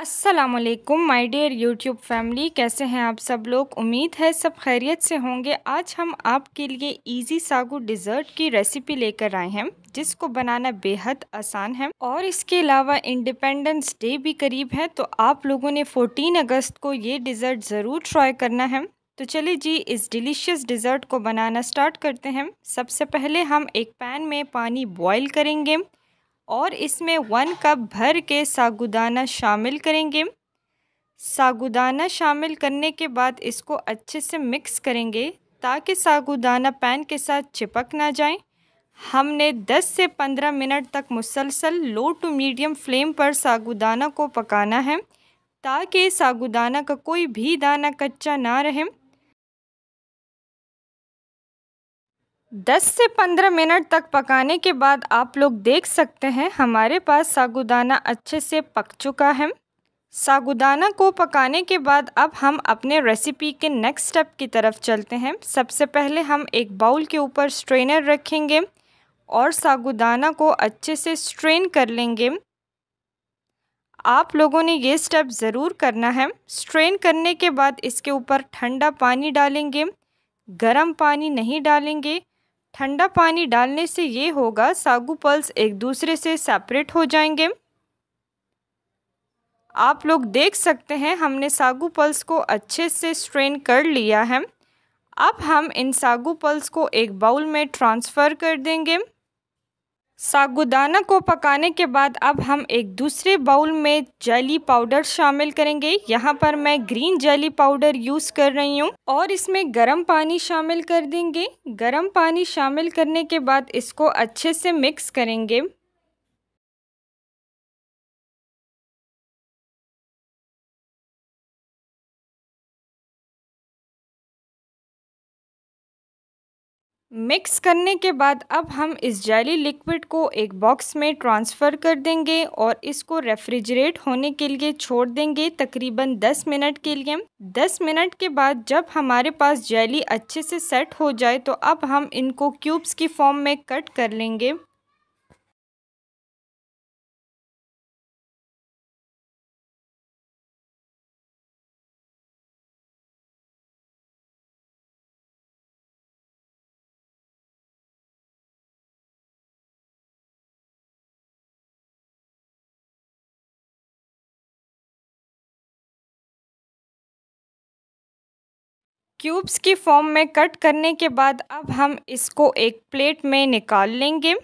Aslam my dear YouTube family कैसे हैं आप सब लोग उम्मीद है सब खैरियत से होंगे आज हम आपके लिए इजी सागु डिज़र्ट की रेसिपी लेकर आए हैं जिसको बनाना बेहद आसान है और इसके अलावा इंडिपेंडेंस डे भी करीब है तो आप लोगों ने 14 अगस्त को ये डिज़र्ट ज़रूर ट्राई करना है तो चलिए जी इस डिलीशियस डिज़र्ट को बनाना स्टार्ट करते हैं सबसे पहले हम एक पैन में पानी बॉयल करेंगे और इसमें वन कप भर के सागुदाना शामिल करेंगे सागुदाना शामिल करने के बाद इसको अच्छे से मिक्स करेंगे ताकि सागुदाना पैन के साथ चिपक ना जाए हमने 10 से 15 मिनट तक मुसलसल लो टू मीडियम फ्लेम पर सागुदाना को पकाना है ताकि सागुदाना का कोई भी दाना कच्चा ना रहे 10 से 15 मिनट तक पकाने के बाद आप लोग देख सकते हैं हमारे पास सागुदाना अच्छे से पक चुका है सागुदाना को पकाने के बाद अब हम अपने रेसिपी के नेक्स्ट स्टेप की तरफ चलते हैं सबसे पहले हम एक बाउल के ऊपर स्ट्रेनर रखेंगे और सागुदाना को अच्छे से स्ट्रेन कर लेंगे आप लोगों ने ये स्टेप ज़रूर करना है स्ट्रेन करने के बाद इसके ऊपर ठंडा पानी डालेंगे गर्म पानी नहीं डालेंगे ठंडा पानी डालने से ये होगा सागू पल्स एक दूसरे से सेपरेट हो जाएंगे आप लोग देख सकते हैं हमने सागू पल्स को अच्छे से स्ट्रेन कर लिया है अब हम इन सागू पल्स को एक बाउल में ट्रांसफ़र कर देंगे सागुदाना को पकाने के बाद अब हम एक दूसरे बाउल में जली पाउडर शामिल करेंगे यहाँ पर मैं ग्रीन जली पाउडर यूज़ कर रही हूँ और इसमें गर्म पानी शामिल कर देंगे गर्म पानी शामिल करने के बाद इसको अच्छे से मिक्स करेंगे मिक्स करने के बाद अब हम इस जैली लिक्विड को एक बॉक्स में ट्रांसफ़र कर देंगे और इसको रेफ्रिजरेट होने के लिए छोड़ देंगे तकरीबन 10 मिनट के लिए 10 मिनट के बाद जब हमारे पास जैली अच्छे से सेट हो जाए तो अब हम इनको क्यूब्स की फॉर्म में कट कर लेंगे क्यूब्स की फॉर्म में कट करने के बाद अब हम इसको एक प्लेट में निकाल लेंगे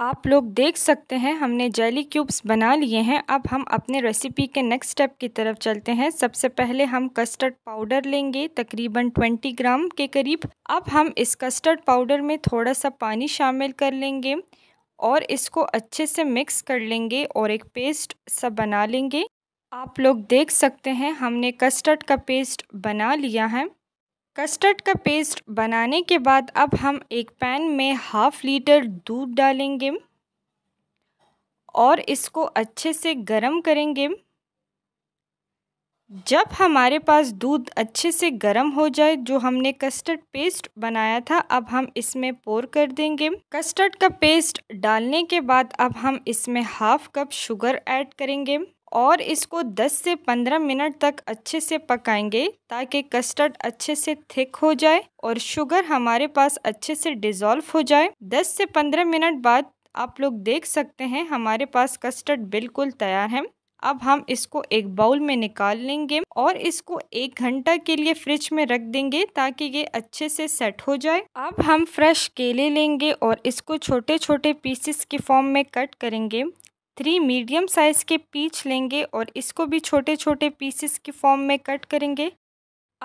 आप लोग देख सकते हैं हमने जेली क्यूब्स बना लिए हैं अब हम अपने रेसिपी के नेक्स्ट स्टेप की तरफ चलते हैं सबसे पहले हम कस्टर्ड पाउडर लेंगे तकरीबन 20 ग्राम के करीब अब हम इस कस्टर्ड पाउडर में थोड़ा सा पानी शामिल कर लेंगे और इसको अच्छे से मिक्स कर लेंगे और एक पेस्ट सब बना लेंगे आप लोग देख सकते हैं हमने कस्टर्ड का पेस्ट बना लिया है कस्टर्ड का पेस्ट बनाने के बाद अब हम एक पैन में हाफ़ लीटर दूध डालेंगे और इसको अच्छे से गरम करेंगे जब हमारे पास दूध अच्छे से गर्म हो जाए जो हमने कस्टर्ड पेस्ट बनाया था अब हम इसमें पोर कर देंगे कस्टर्ड का पेस्ट डालने के बाद अब हम इसमें हाफ कप शुगर ऐड करेंगे और इसको 10 से 15 मिनट तक अच्छे से पकाएंगे ताकि कस्टर्ड अच्छे से थिक हो जाए और शुगर हमारे पास अच्छे से डिज़ोल्व हो जाए 10 से 15 मिनट बाद आप लोग देख सकते हैं हमारे पास कस्टर्ड बिल्कुल तैयार है अब हम इसको एक बाउल में निकाल लेंगे और इसको एक घंटा के लिए फ्रिज में रख देंगे ताकि ये अच्छे से सेट हो जाए अब हम फ्रेश केले लेंगे और इसको छोटे छोटे पीसेस के फॉर्म में कट करेंगे थ्री मीडियम साइज़ के पीच लेंगे और इसको भी छोटे छोटे पीसेस के फॉर्म में कट करेंगे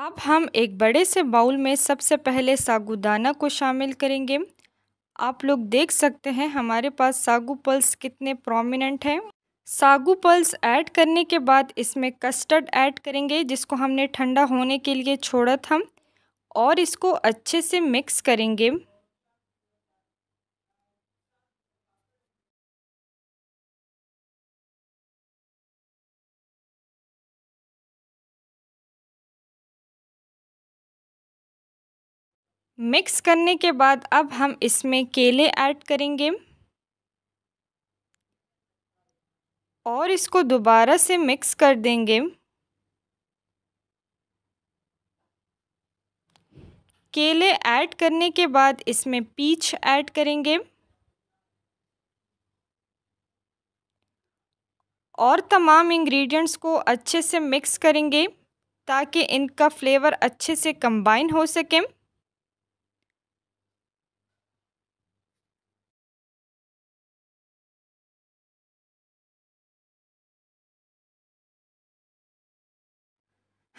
अब हम एक बड़े से बाउल में सबसे पहले सागुदाना को शामिल करेंगे आप लोग देख सकते हैं हमारे पास सागु पल्स कितने प्रोमिनेंट हैं सागू पल्स ऐड करने के बाद इसमें कस्टर्ड ऐड करेंगे जिसको हमने ठंडा होने के लिए छोड़ा था और इसको अच्छे से मिक्स करेंगे मिक्स करने के बाद अब हम इसमें केले ऐड करेंगे और इसको दोबारा से मिक्स कर देंगे केले ऐड करने के बाद इसमें पीच ऐड करेंगे और तमाम इंग्रेडिएंट्स को अच्छे से मिक्स करेंगे ताकि इनका फ्लेवर अच्छे से कंबाइन हो सके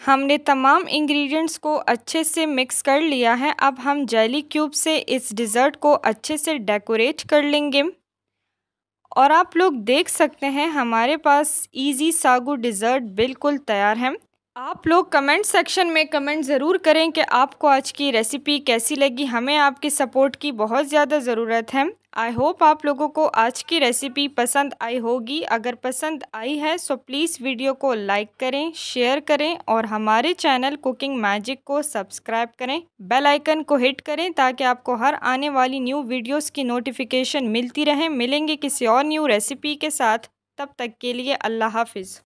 हमने तमाम इंग्रेडिएंट्स को अच्छे से मिक्स कर लिया है अब हम जेली क्यूब से इस डिज़र्ट को अच्छे से डेकोरेट कर लेंगे और आप लोग देख सकते हैं हमारे पास इजी सागु डिज़र्ट बिल्कुल तैयार है आप लोग कमेंट सेक्शन में कमेंट ज़रूर करें कि आपको आज की रेसिपी कैसी लगी हमें आपकी सपोर्ट की बहुत ज़्यादा ज़रूरत है आई होप आप लोगों को आज की रेसिपी पसंद आई होगी अगर पसंद आई है सो प्लीज़ वीडियो को लाइक करें शेयर करें और हमारे चैनल कुकिंग मैजिक को सब्सक्राइब करें बेल आइकन को हिट करें ताकि आपको हर आने वाली न्यू वीडियोस की नोटिफिकेशन मिलती रहे मिलेंगे किसी और न्यू रेसिपी के साथ तब तक के लिए अल्लाह हाफिज़